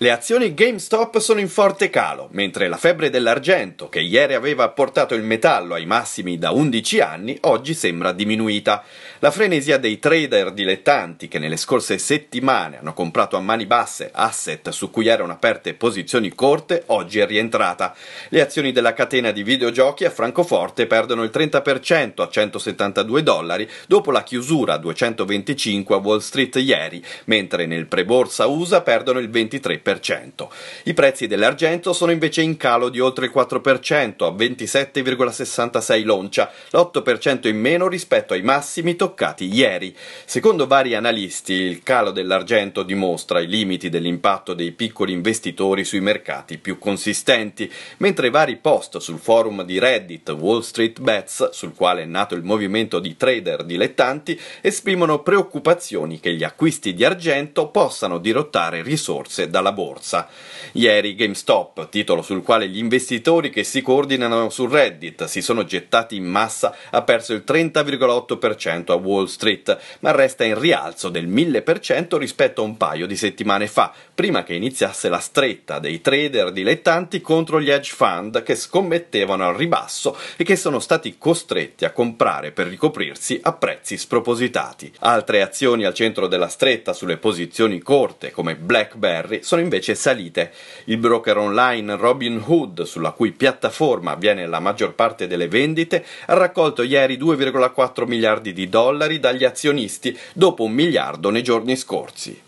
Le azioni GameStop sono in forte calo, mentre la febbre dell'argento, che ieri aveva portato il metallo ai massimi da 11 anni, oggi sembra diminuita. La frenesia dei trader dilettanti che nelle scorse settimane hanno comprato a mani basse asset su cui erano aperte posizioni corte, oggi è rientrata. Le azioni della catena di videogiochi a Francoforte perdono il 30% a 172 dollari dopo la chiusura a 225 a Wall Street ieri, mentre nel pre-borsa USA perdono il 23%. 3,6%. I prezzi dell'argento sono invece in calo di oltre il 4%, a 27,66 l'oncia, l'8% in meno rispetto ai massimi toccati ieri. Secondo vari analisti, il calo dell'argento dimostra i limiti dell'impatto dei piccoli investitori sui mercati più consistenti, mentre vari post sul forum di Reddit Wall Street Bets, sul quale è nato il movimento di trader dilettanti, esprimono preoccupazioni che gli acquisti di argento possano dirottare risorse dalla borsa. Ieri GameStop, titolo sul quale gli investitori che si coordinano su Reddit si sono gettati in massa, ha perso il 30,8% a Wall Street, ma resta in rialzo del 1000% rispetto a un paio di settimane fa, prima che iniziasse la stretta dei trader dilettanti contro gli hedge fund che scommettevano al ribasso e che sono stati costretti a comprare per ricoprirsi a prezzi spropositati. Altre azioni al centro della stretta sulle posizioni corte, come BlackBerry, sono invece salite. Il broker online Robinhood, sulla cui piattaforma avviene la maggior parte delle vendite, ha raccolto ieri 2,4 miliardi di dollari dagli azionisti, dopo un miliardo nei giorni scorsi.